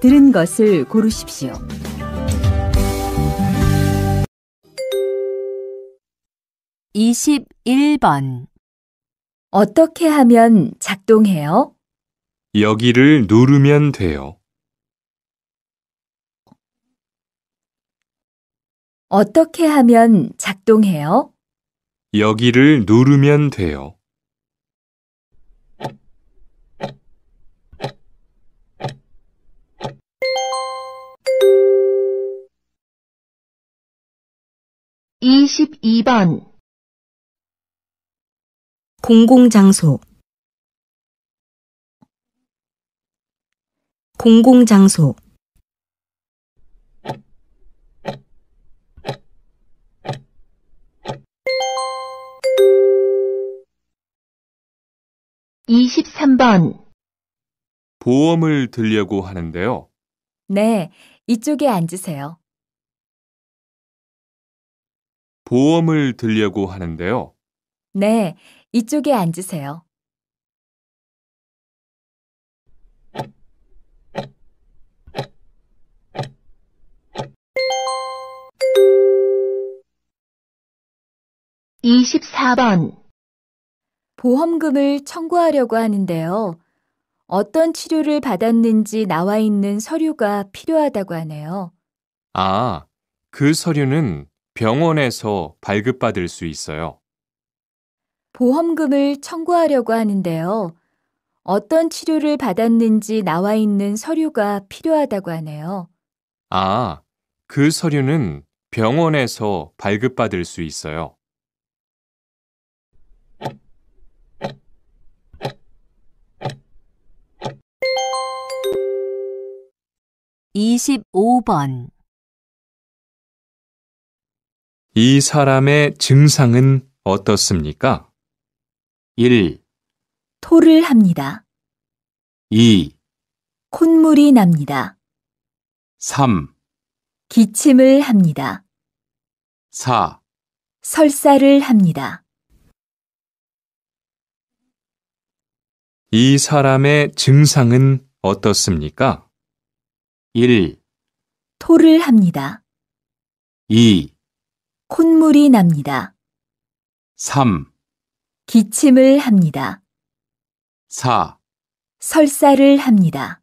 들은 것을 고르십시오. 이십번 어떻게 하면 작동해요? 여기를 누르면 돼요. 어떻게 하면 작동해요? 여기를 누르면 돼요. 22번 공공장소 공공장소 이십번 보험을 들려고 하는데요. 네, 이쪽에 앉으세요. 보험을 들려고 하는데요. 네, 이쪽에 앉으세요. (24번) 보험금을 청구하려고 하는데요. 어떤 치료를 받았는지 나와 있는 서류가 필요하다고 하네요. 아, 그 서류는 병원에서 발급받을 수 있어요. 보험금을 청구하려고 하는데요. 어떤 치료를 받았는지 나와 있는 서류가 필요하다고 하네요. 아, 그 서류는 병원에서 발급받을 수 있어요. 25번 이 사람의 증상은 어떻습니까? 1, 토를 합니다. 2, 콧물이 납니다. 3, 기침을 합니다. 4, 설사를 합니다. 이 사람의 증상은 어떻습니까? 1. 토를 합니다. 2. 콧물이 납니다. 3. 기침을 합니다. 4. 설사를 합니다.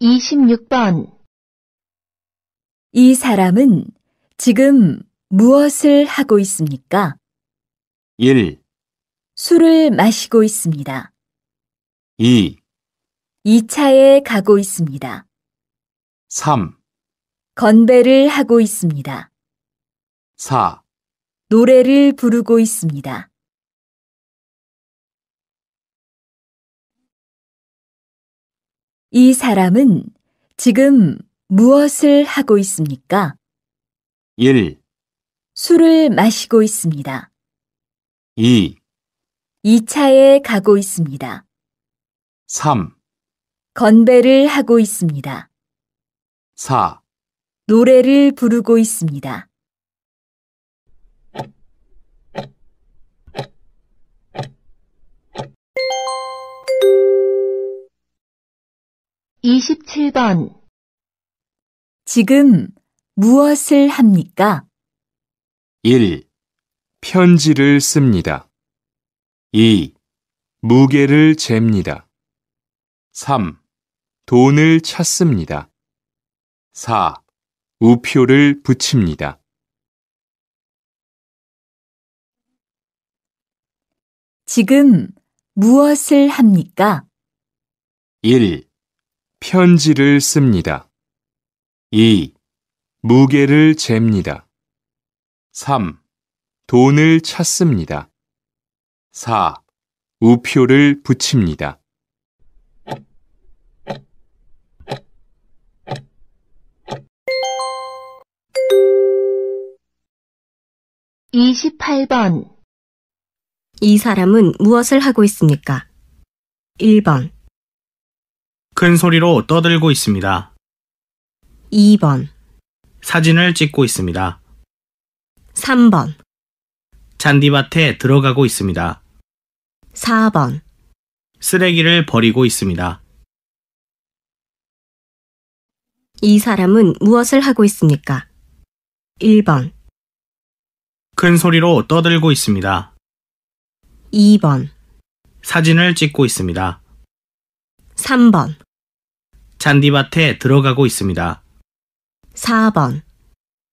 26번 이 사람은 지금 무엇을 하고 있습니까? 1, 술을 마시고 있습니다. 2, 2차에 가고 있습니다. 3, 건배를 하고 있습니다. 4, 노래를 부르고 있습니다. '이 사람은 지금 무엇을 하고 있습니까?' 1, 술을 마시고 있습니다. 2, 2차에 가고 있습니다. 3, 건배를 하고 있습니다. 4, 노래를 부르고 있습니다. 27번 지금 무엇을 합니까? 1. 편지를 씁니다. 2. 무게를 잽니다. 3. 돈을 찾습니다. 4. 우표를 붙입니다. '지금 무엇을 합니까? 1. 편지를 씁니다. 2. 무게를 잽니다. 3. 돈을 찾습니다. 4. 우표를 붙입니다. 28번 이 사람은 무엇을 하고 있습니까? 1번 큰 소리로 떠들고 있습니다. 2번 사진을 찍고 있습니다. 3번, 잔디밭에 들어가고 있습니다. 4번, 쓰레기를 버리고 있습니다. 이 사람은 무엇을 하고 있습니까? 1번, 큰 소리로 떠들고 있습니다. 2번, 사진을 찍고 있습니다. 3번, 잔디밭에 들어가고 있습니다. 4번.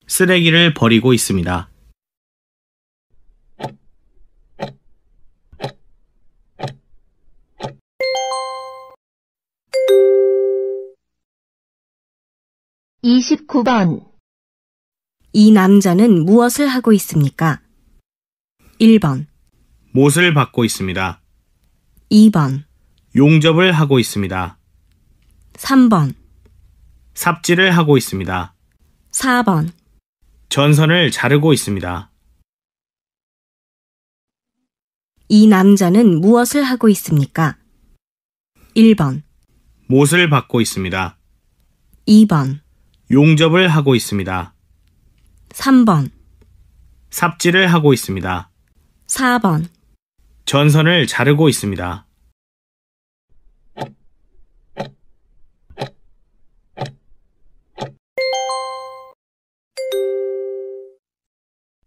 쓰레기를 버리고 있습니다. 29번 이 남자는 무엇을 하고 있습니까? 1번, 못을 받고 있습니다. 2번, 용접을 하고 있습니다. 3번, 삽질을 하고 있습니다. 4번, 전선을 자르고 있습니다. 이 남자는 무엇을 하고 있습니까? 1번, 못을 받고 있습니다. 2번, 용접을 하고 있습니다. 3번, 삽질을 하고 있습니다. 4번, 전선을 자르고 있습니다.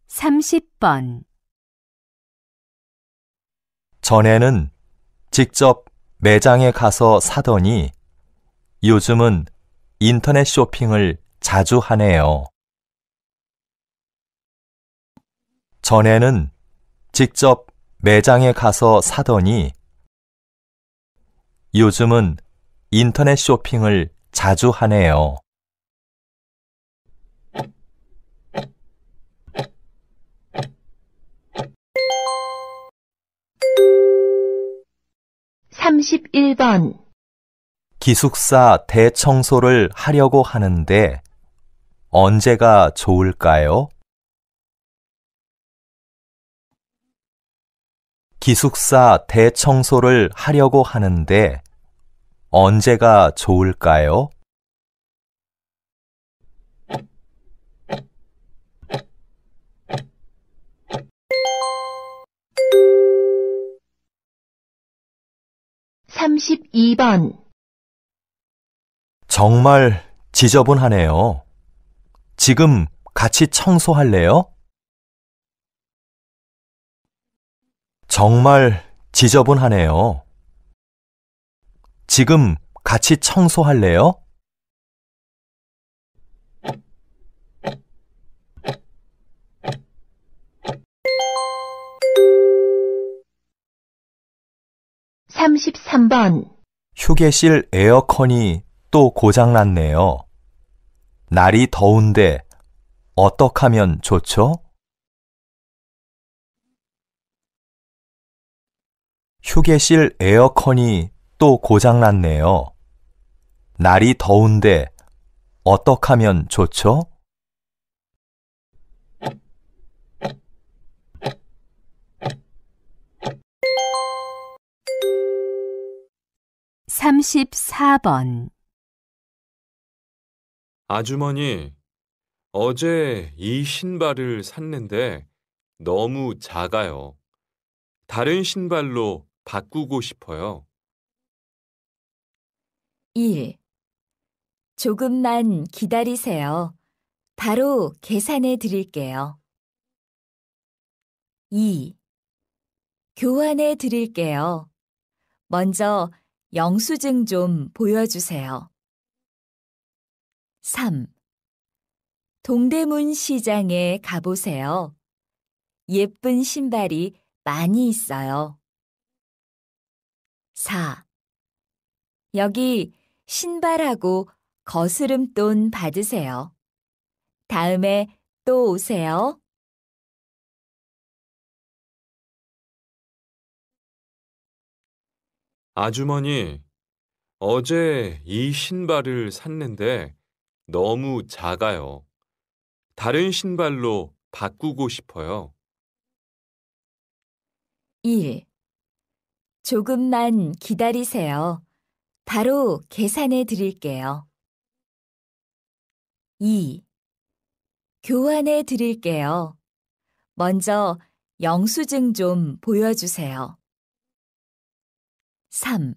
30번, 전에는 직접 매장에 가서 사더니 요즘은 인터넷 쇼핑을 자주 하네요. 전에는 직접 매장에 가서 사더니 요즘은 인터넷 쇼핑을 자주 하네요. (31번) 기숙사 대청소를 하려고 하는데 언제가 좋을까요? 기숙사 대청소를 하려고 하는데 언제가 좋을까요? (32번) 정말 지저분하네요. 지금 같이 청소할래요? 정말 지저분하네요. 지금 같이 청소할래요? (33번) 휴게실 에어컨이 또 고장났네요. 날이 더운데 어떻 하면 좋죠? 휴게실 에어컨이 또 고장났네요. 날이 더운데 어떻 하면 좋죠? (34번) 아주머니, 어제 이 신발을 샀는데 너무 작아요. 다른 신발로 바꾸고 싶어요. 1. 조금만 기다리세요. 바로 계산해 드릴게요. 2. 교환해 드릴게요. 먼저 영수증 좀 보여주세요. 3. 동대문 시장에 가보세요. 예쁜 신발이 많이 있어요. 4. 여기 신발하고 거스름돈 받으세요. 다음에 또 오세요. 아주머니, 어제 이 신발을 샀는데 너무 작아요. 다른 신발로 바꾸고 싶어요. 1. 조금만 기다리세요. 바로 계산해 드릴게요. 2. 교환해 드릴게요. 먼저 영수증 좀 보여주세요. 3.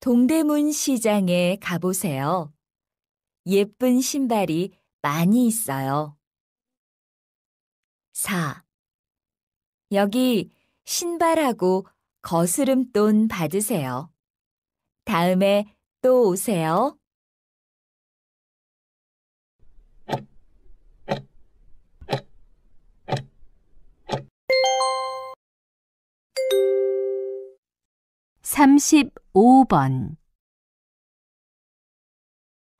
동대문 시장에 가보세요. 예쁜 신발이 많이 있어요. 4. 여기 신발하고 거스름돈 받으세요. 다음에 또 오세요. 삼십번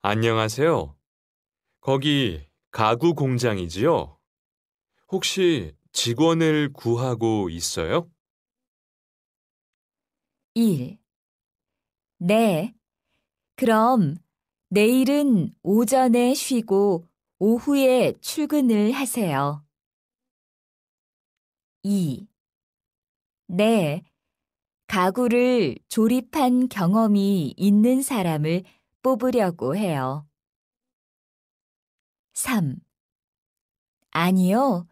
안녕하세요. 거기 가구 공장이지요? 혹시 직원을 구하고 있어요? 1. 네. 그럼 내일은 오전에 쉬고 오후에 출근을 하세요. 2. 네. 가구를 조립한 경험이 있는 사람을 뽑으려고 해요. 3. 아니요.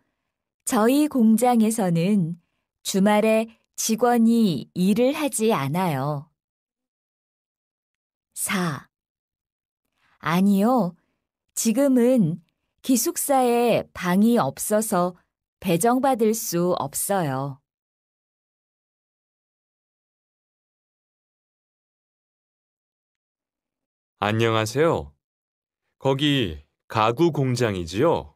저희 공장에서는 주말에 직원이 일을 하지 않아요. 4. 아니요. 지금은 기숙사에 방이 없어서 배정받을 수 없어요. 안녕하세요. 거기 가구 공장이지요?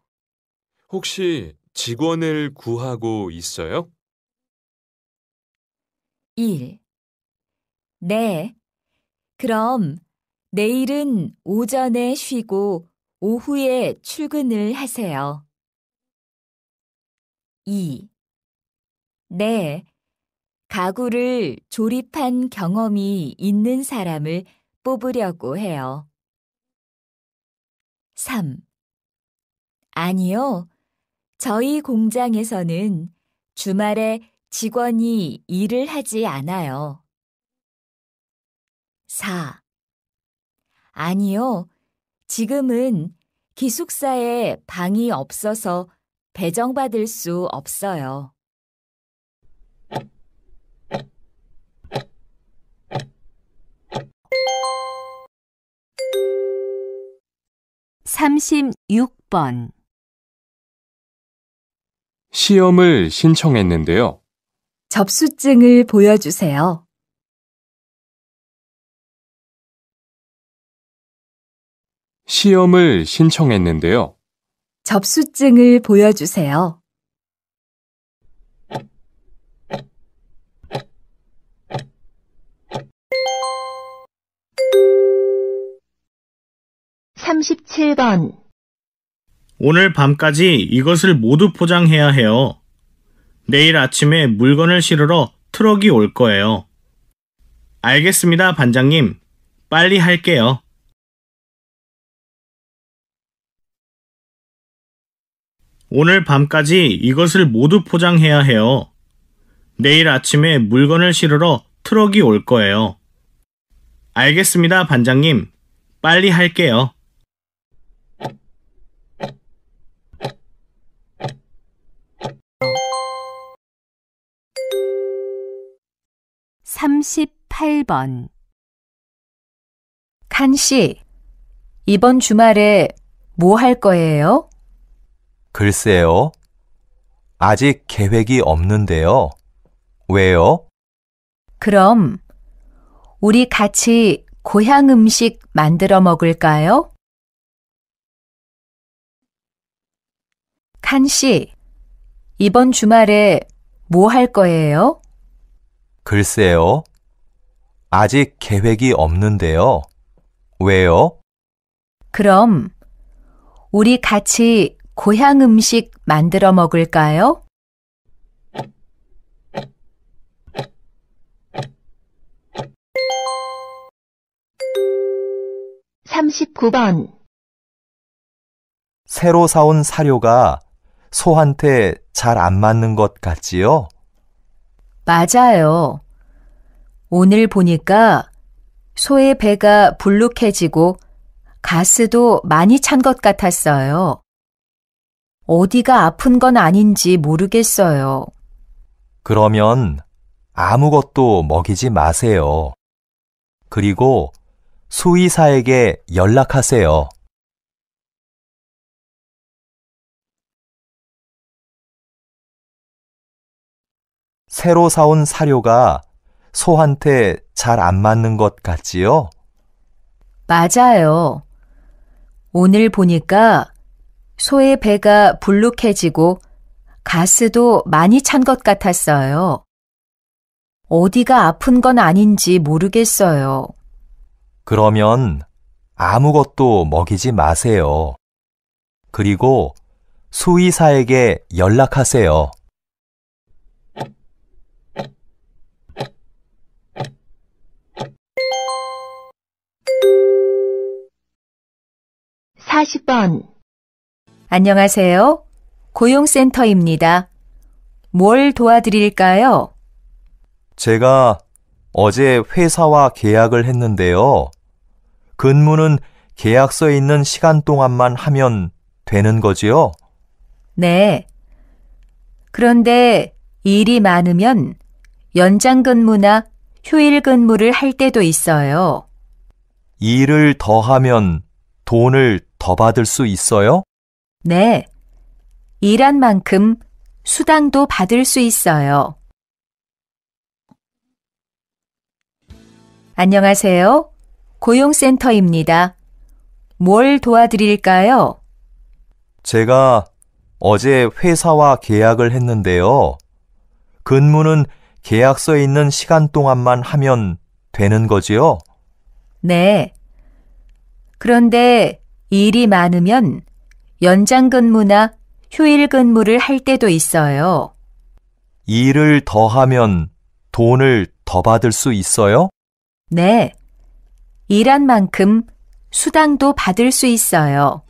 혹시 직원을 구하고 있어요? 1. 네. 그럼 내일은 오전에 쉬고 오후에 출근을 하세요. 2. 네. 가구를 조립한 경험이 있는 사람을 뽑으려고 해요. 3. 아니요. 저희 공장에서는 주말에 직원이 일을 하지 않아요. 4. 아니요. 지금은 기숙사에 방이 없어서 배정받을 수 없어요. 36번 시험을 신청했는데요. 접수증을 보여주세요. 시험을 신청했는데요. 접수증을 보여주세요. 37번 오늘 밤까지 이것을 모두 포장해야 해요. 내일 아침에 물건을 실으러 트럭이 올 거예요. 알겠습니다, 반장님. 빨리 할게요. '오늘 밤까지 이것을 모두 포장해야 해요. 내일 아침에 물건을 실으러 트럭이 올 거예요. 알겠습니다, 반장님. 빨리 할게요. 38번 칸 씨, 이번 주말에 뭐 할 거예요? 글쎄요. 아직 계획이 없는데요. 왜요? 그럼 우리 같이 고향 음식 만들어 먹을까요? 칸 씨, 이번 주말에 뭐할 거예요? 글쎄요. 아직 계획이 없는데요. 왜요? 그럼 우리 같이 고향 음식 만들어 먹을까요? (39번) 새로 사온 사료가 소한테 잘 안 맞는 것 같지요? 맞아요. 오늘 보니까 소의 배가 불룩해지고 가스도 많이 찬 것 같았어요. 어디가 아픈 건 아닌지 모르겠어요. 그러면 아무것도 먹이지 마세요. 그리고 수의사에게 연락하세요. 새로 사온 사료가 소한테 잘 안 맞는 것 같지요? 맞아요. 오늘 보니까 소의 배가 불룩해지고 가스도 많이 찬 것 같았어요. 어디가 아픈 건 아닌지 모르겠어요. 그러면 아무것도 먹이지 마세요. 그리고 수의사에게 연락하세요. 40번. 안녕하세요. 고용센터입니다. 뭘 도와드릴까요? 제가 어제 회사와 계약을 했는데요. 근무는 계약서에 있는 시간 동안만 하면 되는 거지요? 네. 그런데 일이 많으면 연장 근무나 휴일 근무를 할 때도 있어요. 일을 더하면 돈을 더 받을 수 있어요? 네. 일한 만큼 수당도 받을 수 있어요. 안녕하세요. 고용센터입니다. 뭘 도와드릴까요? 제가 어제 회사와 계약을 했는데요. 근무는 계약서에 있는 시간 동안만 하면 되는 거지요? 네. 그런데 일이 많으면 연장 근무나 휴일 근무를 할 때도 있어요. 일을 더 하면 돈을 더 받을 수 있어요? 네. 일한 만큼 수당도 받을 수 있어요.